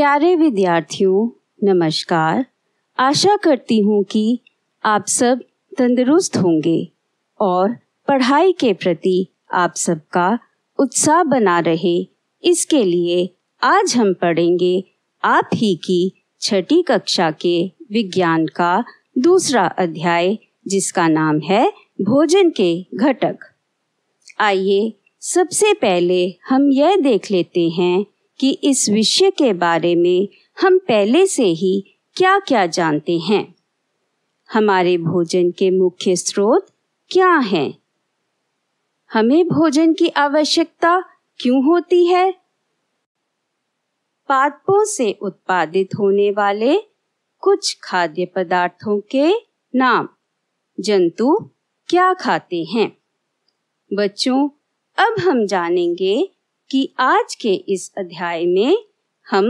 प्यारे विद्यार्थियों नमस्कार आशा करती हूँ कि आप सब तंदुरुस्त होंगे और पढ़ाई के प्रति आप सबका उत्साह बना रहे इसके लिए आज हम पढ़ेंगे आप ही की छठी कक्षा के विज्ञान का दूसरा अध्याय जिसका नाम है भोजन के घटक आइए सबसे पहले हम यह देख लेते हैं कि इस विषय के बारे में हम पहले से ही क्या क्या जानते हैं हमारे भोजन के मुख्य स्रोत क्या हैं हमें भोजन की आवश्यकता क्यों होती है पादपों से उत्पादित होने वाले कुछ खाद्य पदार्थों के नाम जंतु क्या खाते हैं बच्चों अब हम जानेंगे कि आज के इस अध्याय में हम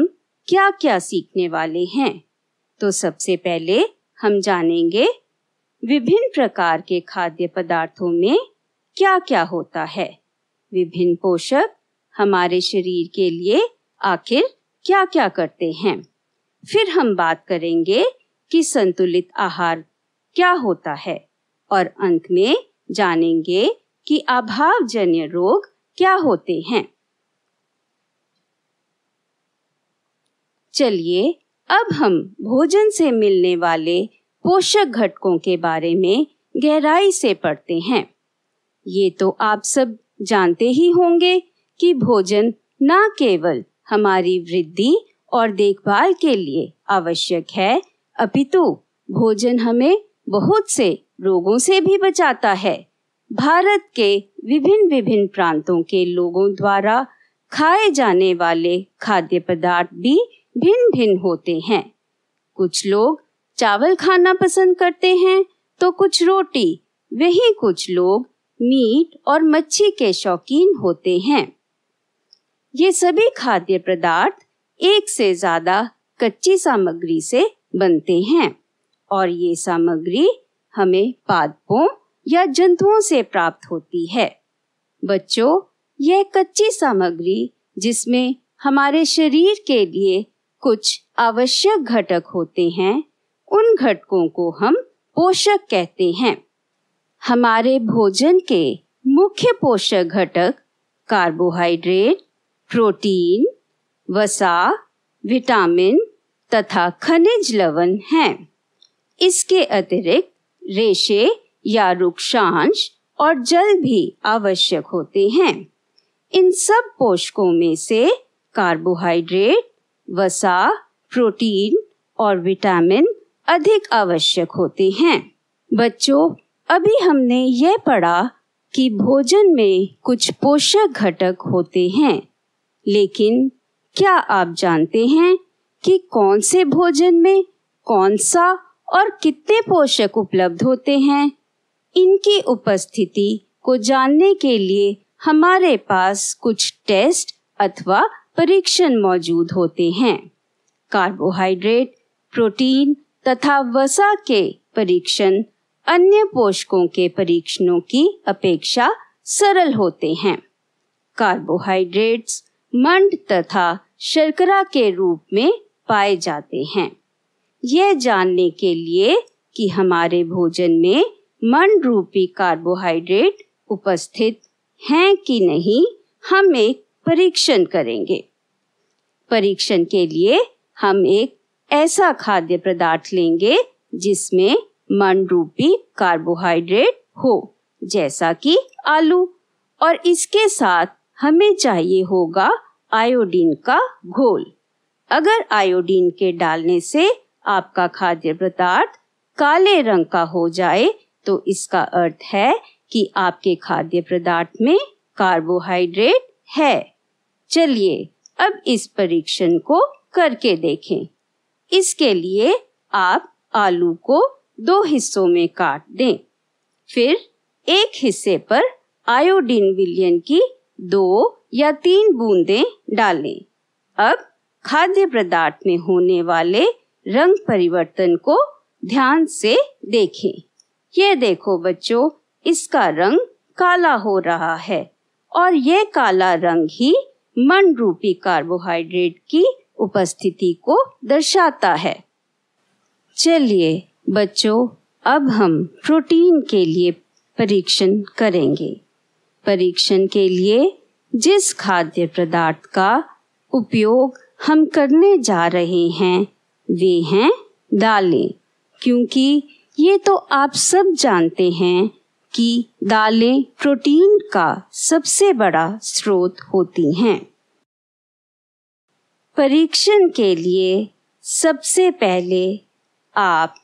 क्या क्या सीखने वाले हैं तो सबसे पहले हम जानेंगे विभिन्न प्रकार के खाद्य पदार्थों में क्या क्या होता है विभिन्न पोषक हमारे शरीर के लिए आखिर क्या क्या करते हैं फिर हम बात करेंगे कि संतुलित आहार क्या होता है और अंत में जानेंगे कि अभावजन्य रोग क्या होते हैं चलिए अब हम भोजन से मिलने वाले पोषक घटकों के बारे में गहराई से पढ़ते हैं ये तो आप सब जानते ही होंगे कि भोजन न केवल हमारी वृद्धि और देखभाल के लिए आवश्यक है अपितु भोजन हमें बहुत से रोगों से भी बचाता है भारत के विभिन्न विभिन्न प्रांतों के लोगों द्वारा खाए जाने वाले खाद्य पदार्थ भी भिन्न भिन्न होते हैं कुछ लोग चावल खाना पसंद करते हैं तो कुछ रोटी वही कुछ लोग मीट और मच्छी के शौकीन होते हैं ये सभी खाद्य पदार्थ एक से ज्यादा कच्ची सामग्री से बनते हैं और ये सामग्री हमें पादपों या जंतुओं से प्राप्त होती है बच्चों यह कच्ची सामग्री जिसमें हमारे शरीर के लिए कुछ आवश्यक घटक होते हैं उन घटकों को हम पोषक कहते हैं हमारे भोजन के मुख्य पोषक घटक कार्बोहाइड्रेट प्रोटीन वसा विटामिन तथा खनिज लवण हैं इसके अतिरिक्त रेशे या रुक्षांश और जल भी आवश्यक होते हैं इन सब पोषकों में से कार्बोहाइड्रेट वसा प्रोटीन और विटामिन अधिक आवश्यक होते हैं बच्चों अभी हमने यह पढ़ा कि भोजन में कुछ पोषक घटक होते हैं लेकिन क्या आप जानते हैं कि कौन से भोजन में कौन सा और कितने पोषक उपलब्ध होते हैं इनकी उपस्थिति को जानने के लिए हमारे पास कुछ टेस्ट अथवा परीक्षण मौजूद होते हैं कार्बोहाइड्रेट प्रोटीन तथा वसा के परीक्षण अन्य पोषकों के परीक्षणों की अपेक्षा सरल होते हैं कार्बोहाइड्रेट्स मंड तथा शर्करा के रूप में पाए जाते हैं यह जानने के लिए कि हमारे भोजन में मंड रूपी कार्बोहाइड्रेट उपस्थित हैं कि नहीं हम एक परीक्षण करेंगे परीक्षण के लिए हम एक ऐसा खाद्य पदार्थ लेंगे जिसमें मन रूपी कार्बोहाइड्रेट हो जैसा कि आलू और इसके साथ हमें चाहिए होगा आयोडीन का घोल अगर आयोडीन के डालने से आपका खाद्य पदार्थ काले रंग का हो जाए तो इसका अर्थ है कि आपके खाद्य पदार्थ में कार्बोहाइड्रेट है चलिए अब इस परीक्षण को करके देखें इसके लिए आप आलू को दो हिस्सों में काट दें फिर एक हिस्से पर आयोडीन विलयन की दो या तीन बूंदें डालें अब खाद्य पदार्थ में होने वाले रंग परिवर्तन को ध्यान से देखें ये देखो बच्चों इसका रंग काला हो रहा है और ये काला रंग ही मन रूपी कार्बोहाइड्रेट की उपस्थिति को दर्शाता है चलिए बच्चों अब हम प्रोटीन के लिए परीक्षण करेंगे परीक्षण के लिए जिस खाद्य पदार्थ का उपयोग हम करने जा रहे हैं वे हैं दालें क्योंकि ये तो आप सब जानते हैं कि दालें प्रोटीन का सबसे बड़ा स्रोत होती हैं परीक्षण के लिए सबसे पहले आप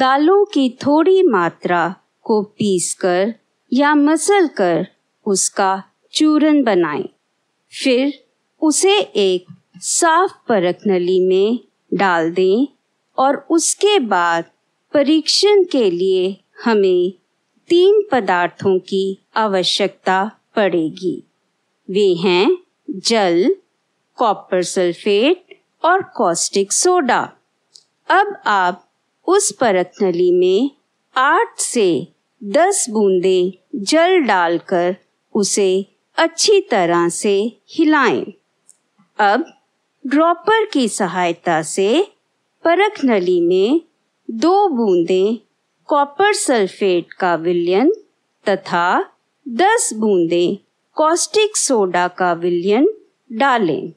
दालों की थोड़ी मात्रा को पीसकर या मसल कर उसका चूरन बनाएं। फिर उसे एक साफ परख नली में डाल दें और उसके बाद परीक्षण के लिए हमें तीन पदार्थों की आवश्यकता पड़ेगी वे हैं जल कॉपर सल्फेट और कॉस्टिक सोडा अब आप उस परत नली में आठ से दस बूंदे जल डालकर उसे अच्छी तरह से हिलाएं। अब ड्रॉपर की सहायता से परख नली में दो बूंदें कॉपर सल्फेट का विलयन तथा 10 बूंदे कॉस्टिक सोडा का विलयन डालें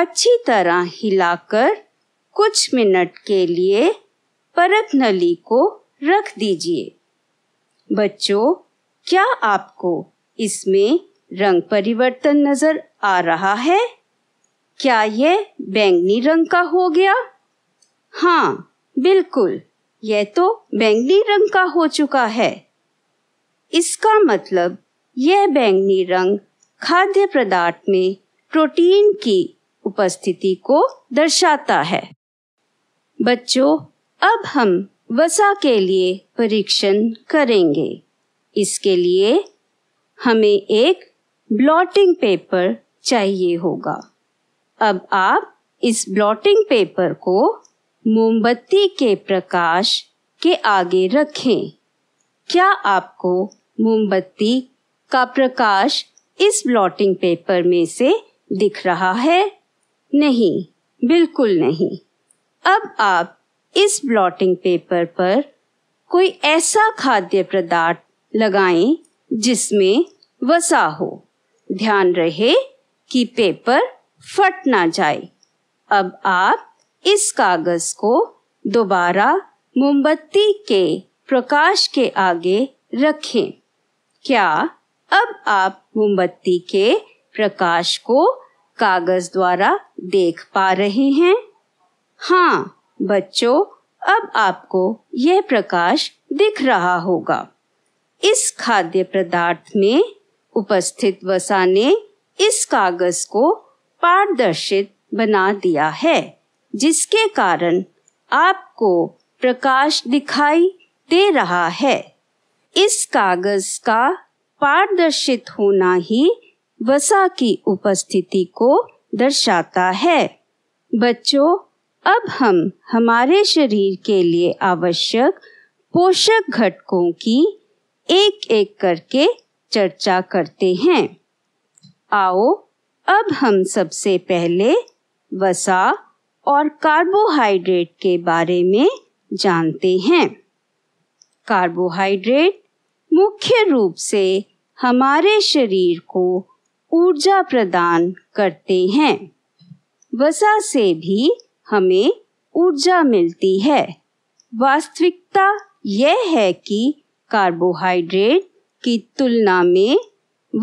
अच्छी तरह हिलाकर कुछ मिनट के लिए परत नली को रख दीजिए बच्चों क्या आपको इसमें रंग परिवर्तन नजर आ रहा है क्या यह बैंगनी रंग का हो गया हाँ बिल्कुल यह तो बैंगनी रंग का हो चुका है इसका मतलब यह बैंगनी रंग खाद्य पदार्थ में प्रोटीन की उपस्थिति को दर्शाता है बच्चों अब हम वसा के लिए परीक्षण करेंगे इसके लिए हमें एक ब्लॉटिंग पेपर चाहिए होगा अब आप इस ब्लॉटिंग पेपर को मोमबत्ती के प्रकाश के आगे रखें क्या आपको मोमबत्ती का प्रकाश इस ब्लॉटिंग पेपर में से दिख रहा है नहीं बिल्कुल नहीं अब आप इस ब्लॉटिंग पेपर पर कोई ऐसा खाद्य पदार्थ लगाएं जिसमें वसा हो ध्यान रहे कि पेपर फट ना जाए अब आप इस कागज को दोबारा मोमबत्ती के प्रकाश के आगे रखें क्या अब आप मोमबत्ती के प्रकाश को कागज द्वारा देख पा रहे हैं हाँ बच्चों अब आपको यह प्रकाश दिख रहा होगा इस खाद्य पदार्थ में उपस्थित वसा ने इस कागज को पारदर्शित बना दिया है जिसके कारण आपको प्रकाश दिखाई दे रहा है इस कागज का पारदर्शित होना ही वसा की उपस्थिति को दर्शाता है बच्चों अब हम हमारे शरीर के लिए आवश्यक पोषक घटकों की एक एक करके चर्चा करते हैं आओ अब हम सबसे पहले वसा और कार्बोहाइड्रेट के बारे में जानते हैं कार्बोहाइड्रेट मुख्य रूप से हमारे शरीर को ऊर्जा प्रदान करते हैं वसा से भी हमें ऊर्जा मिलती है वास्तविकता यह है कि कार्बोहाइड्रेट की तुलना में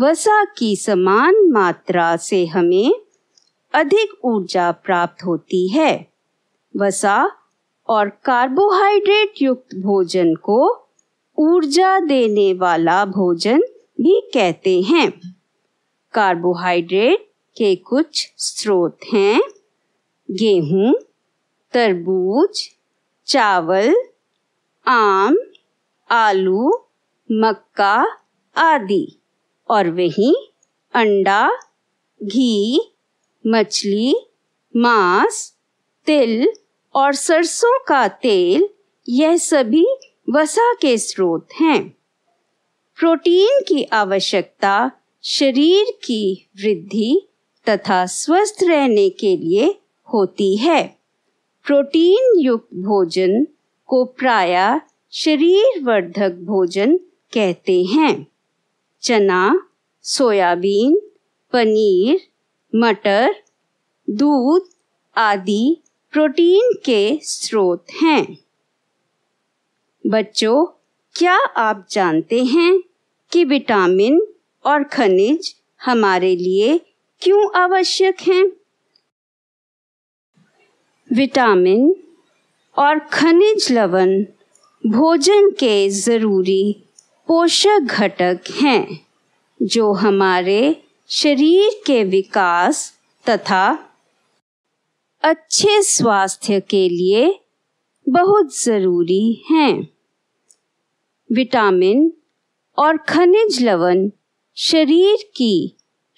वसा की समान मात्रा से हमें अधिक ऊर्जा प्राप्त होती है वसा और कार्बोहाइड्रेट युक्त भोजन को ऊर्जा देने वाला भोजन भी कहते हैं कार्बोहाइड्रेट के कुछ स्रोत हैं गेहूं, तरबूज चावल आम आलू मक्का आदि और वहीं अंडा घी मछली मांस तिल और सरसों का तेल यह सभी वसा के स्रोत हैं प्रोटीन की आवश्यकता शरीर की वृद्धि तथा स्वस्थ रहने के लिए होती है प्रोटीन युक्त भोजन को प्राय शरीर वर्धक भोजन कहते हैं चना सोयाबीन पनीर मटर दूध आदि प्रोटीन के स्रोत हैं बच्चों क्या आप जानते हैं कि विटामिन और खनिज हमारे लिए क्यों आवश्यक हैं विटामिन और खनिज लवण भोजन के ज़रूरी पोषक घटक हैं जो हमारे शरीर के विकास तथा अच्छे स्वास्थ्य के लिए बहुत ज़रूरी हैं विटामिन और खनिज लवण शरीर की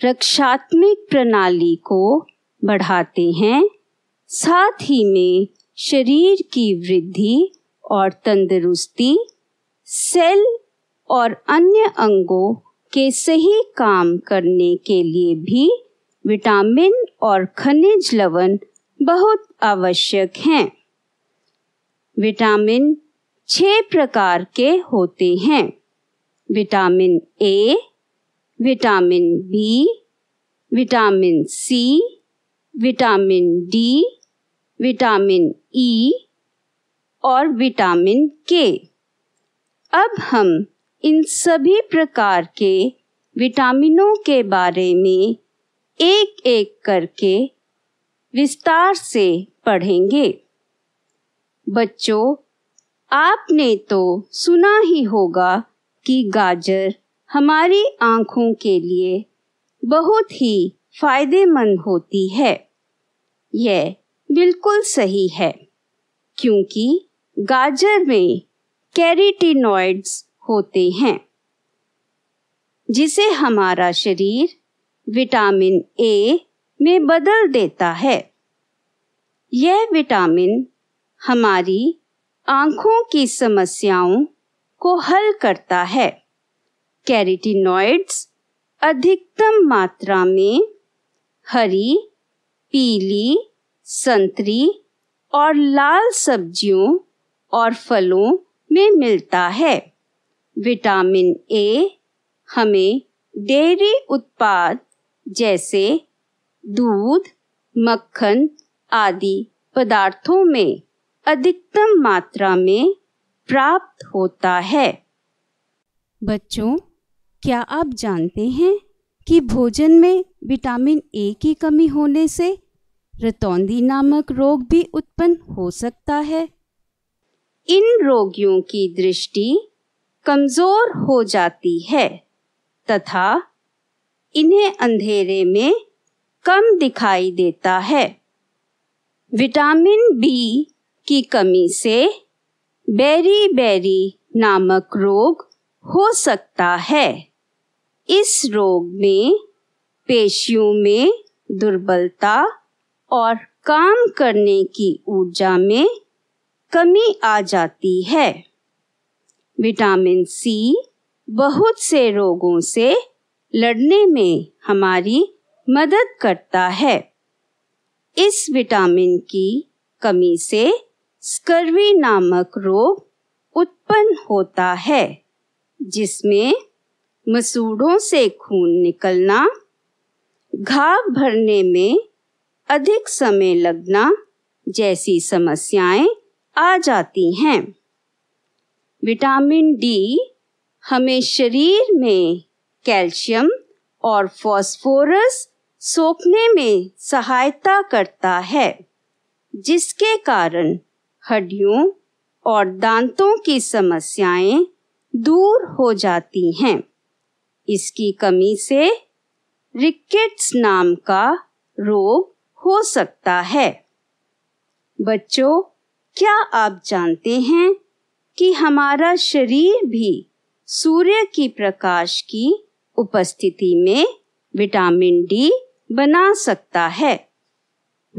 रक्षात्मक प्रणाली को बढ़ाते हैं साथ ही में शरीर की वृद्धि और तंदुरुस्ती सेल और अन्य अंगों के सही काम करने के लिए भी विटामिन और खनिज लवण बहुत आवश्यक हैं विटामिन छह प्रकार के होते हैं vitamin A vitamin B vitamin C vitamin D vitamin E e, और विटामिन के अब हम इन सभी प्रकार के विटामिनों के बारे में एक एक करके विस्तार से पढ़ेंगे बच्चों आपने तो सुना ही होगा कि गाजर हमारी आँखों के लिए बहुत ही फायदेमंद होती है यह बिल्कुल सही है क्योंकि गाजर में कैरिटिनॉइड्स होते हैं जिसे हमारा शरीर विटामिन ए में बदल देता है यह विटामिन हमारी आंखों की समस्याओं को हल करता है कैरेटिनॉइड्स अधिकतम मात्रा में हरी पीली संतरी और लाल सब्जियों और फलों में मिलता है विटामिन ए हमें डेयरी उत्पाद जैसे दूध मक्खन आदि पदार्थों में अधिकतम मात्रा में प्राप्त होता है बच्चों क्या आप जानते हैं कि भोजन में विटामिन ए की कमी होने से रतौंधी नामक रोग भी उत्पन्न हो सकता है इन रोगियों की दृष्टि कमजोर हो जाती है तथा इन्हें अंधेरे में कम दिखाई देता है विटामिन बी की कमी से बेरी बेरी नामक रोग हो सकता है इस रोग में पेशियों में दुर्बलता और काम करने की ऊर्जा में कमी आ जाती है विटामिन सी बहुत से रोगों से लड़ने में हमारी मदद करता है इस विटामिन की कमी से स्कर्वी नामक रोग उत्पन्न होता है जिसमें मसूड़ों से खून निकलना घाव भरने में अधिक समय लगना जैसी समस्याएं आ जाती हैं विटामिन डी हमें शरीर में कैल्शियम और फास्फोरस सोखने में सहायता करता है जिसके कारण हड्डियों और दांतों की समस्याएं दूर हो जाती हैं इसकी कमी से रिकेट्स नाम का रोग हो सकता है बच्चों क्या आप जानते हैं कि हमारा शरीर भी सूर्य की प्रकाश की उपस्थिति में विटामिन डी बना सकता है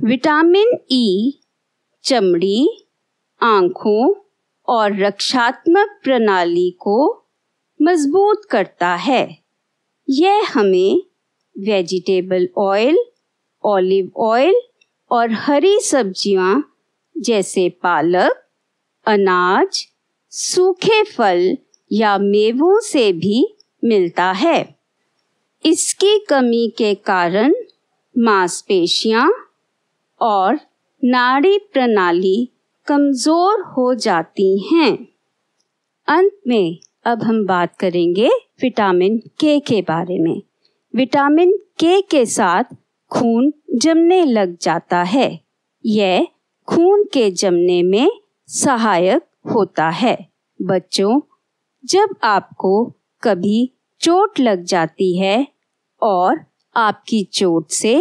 विटामिन ई चमड़ी आंखों और रक्षात्मक प्रणाली को मजबूत करता है यह हमें वेजिटेबल ऑयल ऑलिव ऑयल और हरी सब्जियां जैसे पालक अनाज सूखे फल या मेवों से भी मिलता है इसकी कमी के कारण मांसपेशियां और नाड़ी प्रणाली कमज़ोर हो जाती हैं अंत में अब हम बात करेंगे विटामिन के के बारे में विटामिन के के साथ खून जमने लग जाता है यह खून के जमने में सहायक होता है बच्चों जब आपको कभी चोट लग जाती है और आपकी चोट से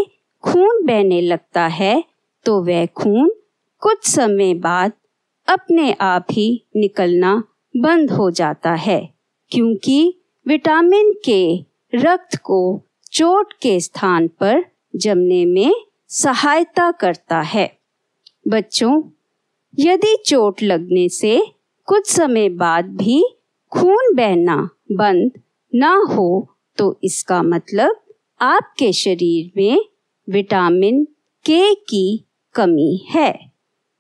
खून बहने लगता है तो वह खून कुछ समय बाद अपने आप ही निकलना बंद हो जाता है क्योंकि विटामिन के रक्त को चोट के स्थान पर जमने में सहायता करता है बच्चों यदि चोट लगने से कुछ समय बाद भी खून बहना बंद ना हो तो इसका मतलब आपके शरीर में विटामिन के की कमी है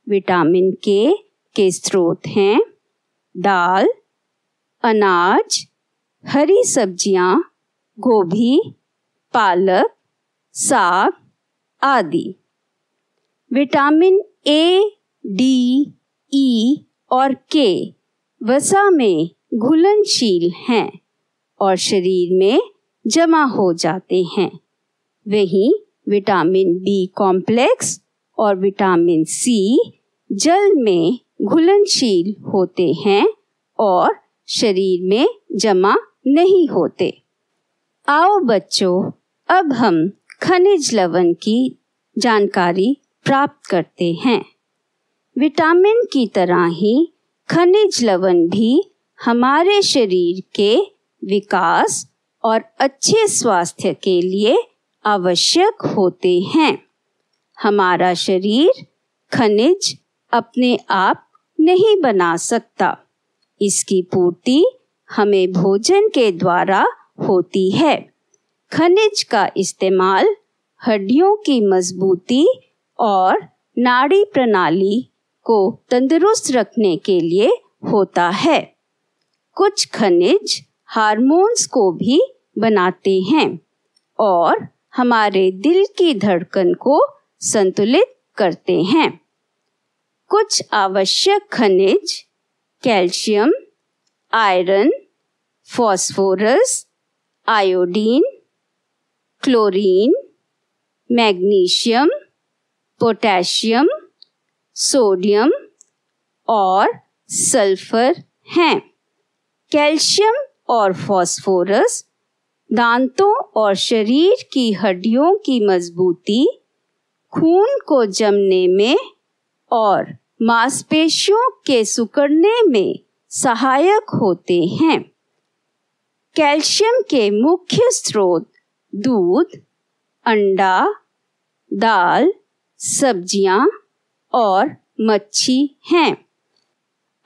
विटामिन के के स्रोत हैं दाल अनाज हरी सब्जियां, गोभी पालक साग आदि विटामिन ए डी ई और के वसा में घुलनशील हैं और शरीर में जमा हो जाते हैं वहीं विटामिन बी कॉम्प्लेक्स और विटामिन सी जल में घुलनशील होते हैं और शरीर में जमा नहीं होते आओ बच्चों अब हम खनिज लवण की जानकारी प्राप्त करते हैं विटामिन की तरह ही खनिज लवण भी हमारे शरीर के विकास और अच्छे स्वास्थ्य के लिए आवश्यक होते हैं हमारा शरीर खनिज अपने आप नहीं बना सकता इसकी पूर्ति हमें भोजन के द्वारा होती है खनिज का इस्तेमाल हड्डियों की मजबूती और नाड़ी प्रणाली को तंदुरुस्त रखने के लिए होता है कुछ खनिज हार्मोन्स को भी बनाते हैं और हमारे दिल की धड़कन को संतुलित करते हैं कुछ आवश्यक खनिज calcium iron phosphorus iodine chlorine magnesium potassium sodium और सल्फर हैं कैल्शियम और फास्फोरस दांतों और शरीर की हड्डियों की मजबूती खून को जमने में और मांसपेशियों के सुकड़ने में सहायक होते हैं कैल्शियम के मुख्य स्रोत दूध अंडा दाल सब्जियां और मच्छी हैं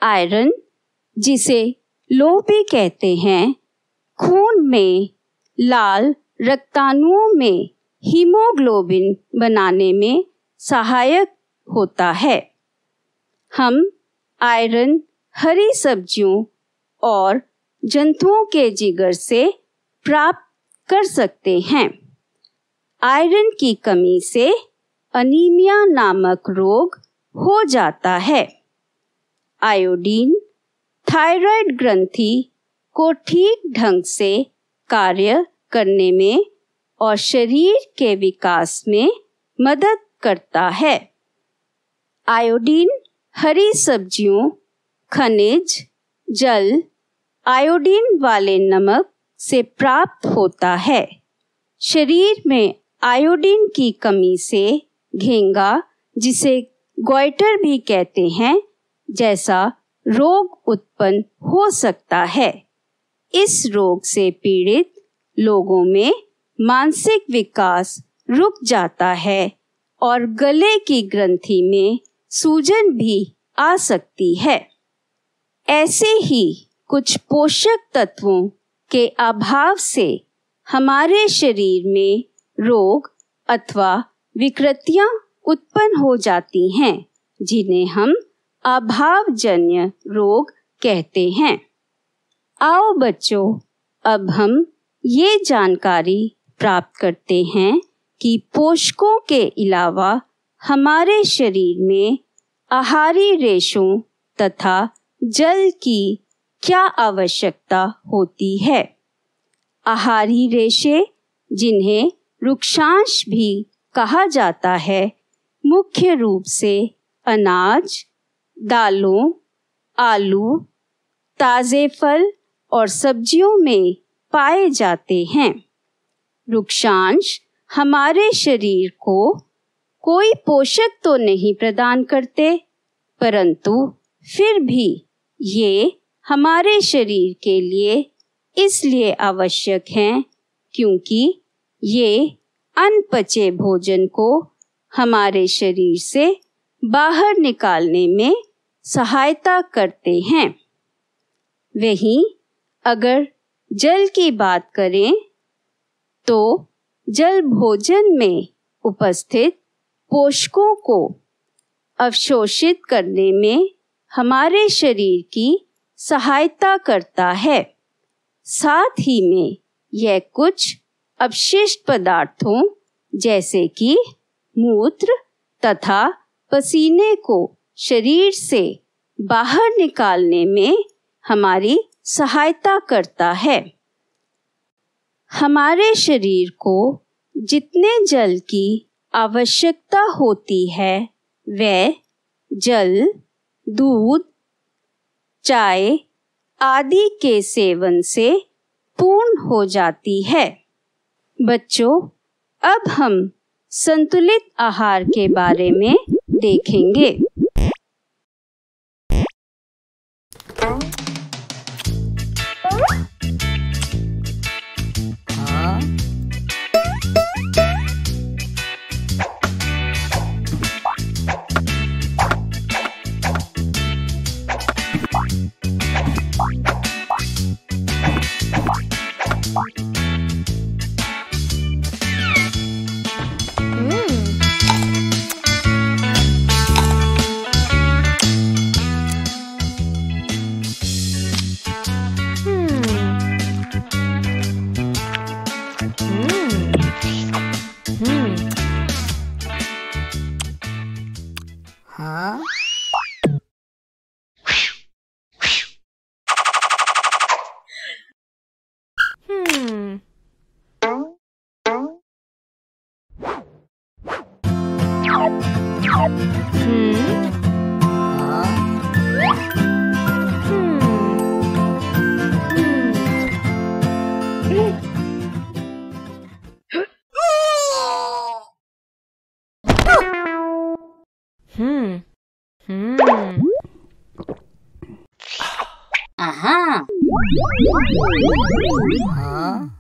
आयरन जिसे लोह भी कहते हैं खून में लाल रक्तानुओं में हीमोग्लोबिन बनाने में सहायक होता है हम आयरन हरी सब्जियों और जंतुओं के जिगर से प्राप्त कर सकते हैं आयरन की कमी से अनीमिया नामक रोग हो जाता है आयोडीन थायराइड ग्रंथि को ठीक ढंग से कार्य करने में और शरीर के विकास में मदद करता है आयोडीन हरी सब्जियों खनिज जल आयोडीन वाले नमक से प्राप्त होता है शरीर में आयोडीन की कमी से घेंगा जिसे गोइटर भी कहते हैं जैसा रोग उत्पन्न हो सकता है इस रोग से पीड़ित लोगों में मानसिक विकास रुक जाता है और गले की ग्रंथि में सूजन भी आ सकती है ऐसे ही कुछ पोषक तत्वों के अभाव से हमारे शरीर में रोग अथवा विकृतियां उत्पन्न हो जाती हैं जिन्हें हम अभावजन्य रोग कहते हैं आओ बच्चों अब हम ये जानकारी प्राप्त करते हैं कि पोषकों के अलावा हमारे शरीर में आहारी रेशों तथा जल की क्या आवश्यकता होती है आहारी रेशे जिन्हें रुक्षांश भी कहा जाता है मुख्य रूप से अनाज दालों आलू ताज़े फल और सब्जियों में पाए जाते हैं वृक्षांश हमारे शरीर को कोई पोषक तो नहीं प्रदान करते परंतु फिर भी ये हमारे शरीर के लिए इसलिए आवश्यक हैं क्योंकि ये अनपचे भोजन को हमारे शरीर से बाहर निकालने में सहायता करते हैं वहीं अगर जल की बात करें तो जल भोजन में उपस्थित पोषकों को अवशोषित करने में हमारे शरीर की सहायता करता है साथ ही में यह कुछ अपशिष्ट पदार्थों जैसे कि मूत्र तथा पसीने को शरीर से बाहर निकालने में हमारी सहायता करता है हमारे शरीर को जितने जल की आवश्यकता होती है वह जल दूध चाय आदि के सेवन से पूर्ण हो जाती है बच्चों अब हम संतुलित आहार के बारे में देखेंगे Hã?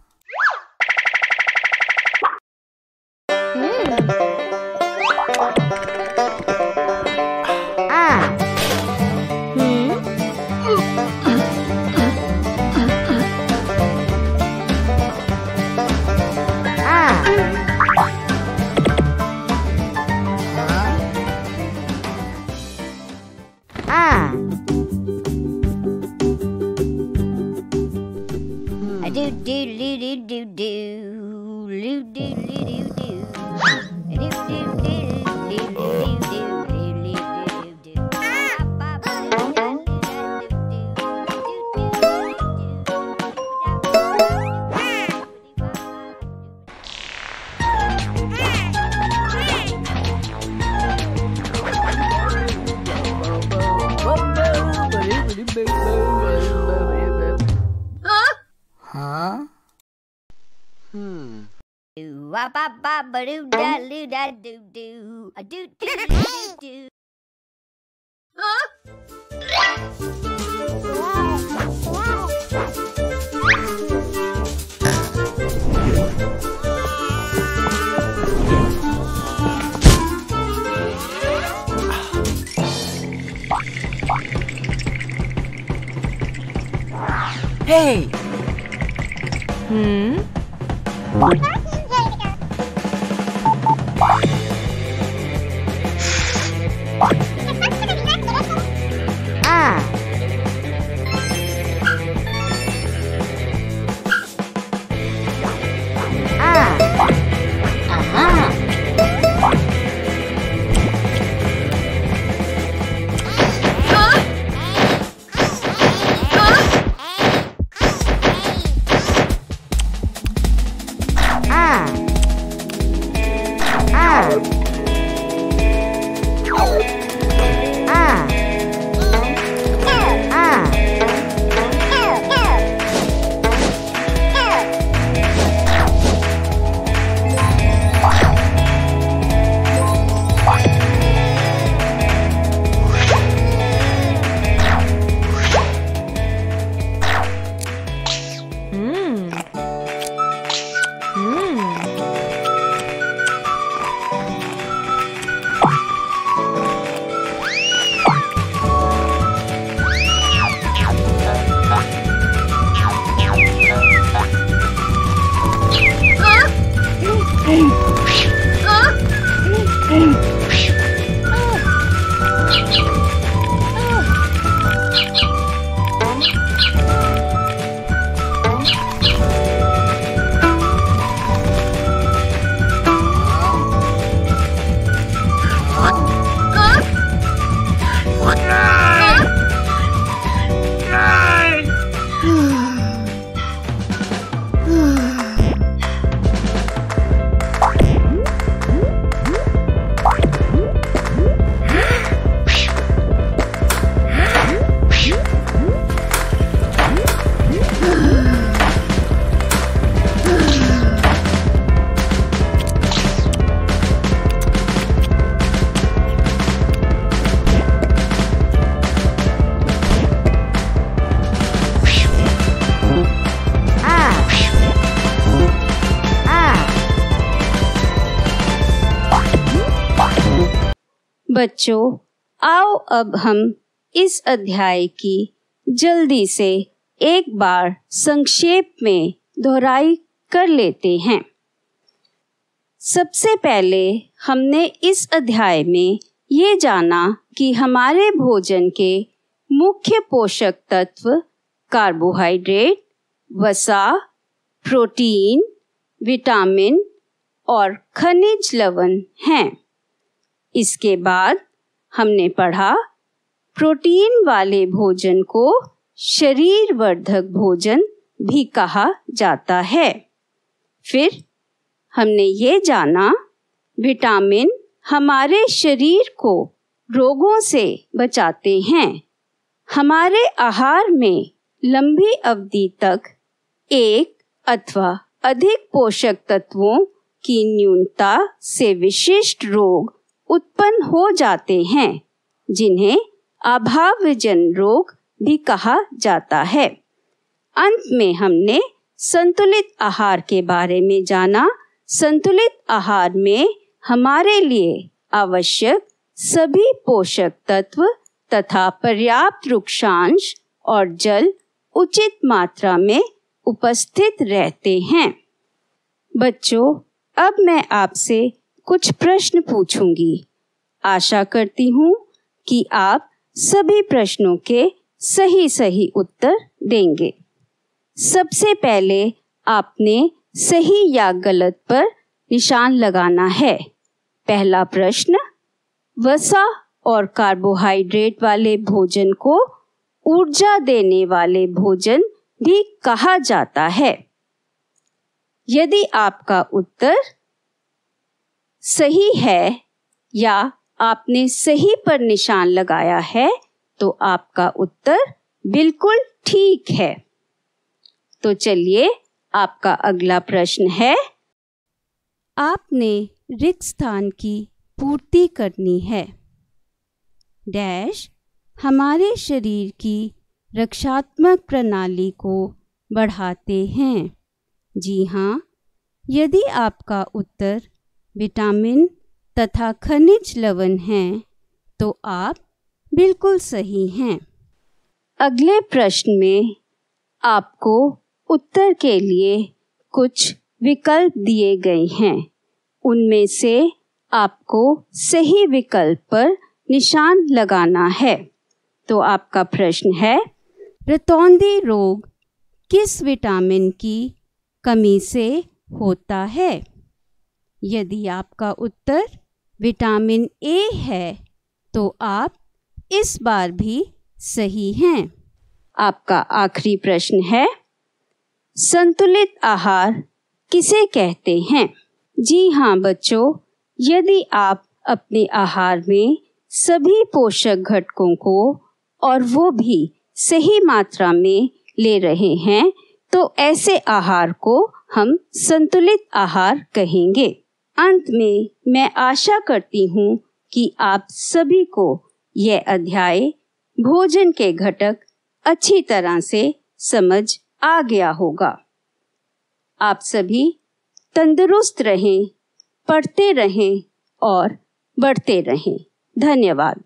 Ba ba ba doo da oh. loo da doo doo. A doo doo doo doo. Huh? Hey! Hmm? बच्चों आओ अब हम इस अध्याय की जल्दी से एक बार संक्षेप में दोहराई कर लेते हैं सबसे पहले हमने इस अध्याय में ये जाना कि हमारे भोजन के मुख्य पोषक तत्व कार्बोहाइड्रेट वसा प्रोटीन विटामिन और खनिज लवण हैं इसके बाद हमने पढ़ा प्रोटीन वाले भोजन को शरीर वर्धक भोजन भी कहा जाता है फिर हमने ये जाना विटामिन हमारे शरीर को रोगों से बचाते हैं हमारे आहार में लंबी अवधि तक एक अथवा अधिक पोषक तत्वों की न्यूनता से विशिष्ट रोग उत्पन्न हो जाते हैं जिन्हें अभावजन रोग भी कहा जाता है अंत में हमने संतुलित आहार के बारे में जाना संतुलित आहार में हमारे लिए आवश्यक सभी पोषक तत्व तथा पर्याप्त वृक्षांश और जल उचित मात्रा में उपस्थित रहते हैं बच्चों अब मैं आपसे कुछ प्रश्न पूछूंगी आशा करती हूँ कि आप सभी प्रश्नों के सही सही उत्तर देंगे सबसे पहले आपने सही या गलत पर निशान लगाना है पहला प्रश्न वसा और कार्बोहाइड्रेट वाले भोजन को ऊर्जा देने वाले भोजन भी कहा जाता है यदि आपका उत्तर सही है या आपने सही पर निशान लगाया है तो आपका उत्तर बिल्कुल ठीक है तो चलिए आपका अगला प्रश्न है आपने रिक्त स्थान की पूर्ति करनी है डैश हमारे शरीर की रक्षात्मक प्रणाली को बढ़ाते हैं जी हाँ यदि आपका उत्तर विटामिन तथा खनिज लवण हैं तो आप बिल्कुल सही हैं अगले प्रश्न में आपको उत्तर के लिए कुछ विकल्प दिए गए हैं उनमें से आपको सही विकल्प पर निशान लगाना है तो आपका प्रश्न है रतौंदी रोग किस विटामिन की कमी से होता है यदि आपका उत्तर विटामिन ए है तो आप इस बार भी सही हैं आपका आखिरी प्रश्न है संतुलित आहार किसे कहते हैं जी हाँ बच्चों यदि आप अपने आहार में सभी पोषक घटकों को और वो भी सही मात्रा में ले रहे हैं तो ऐसे आहार को हम संतुलित आहार कहेंगे अंत में मैं आशा करती हूँ कि आप सभी को यह अध्याय भोजन के घटक अच्छी तरह से समझ आ गया होगा आप सभी तंदुरुस्त रहें पढ़ते रहें और बढ़ते रहें धन्यवाद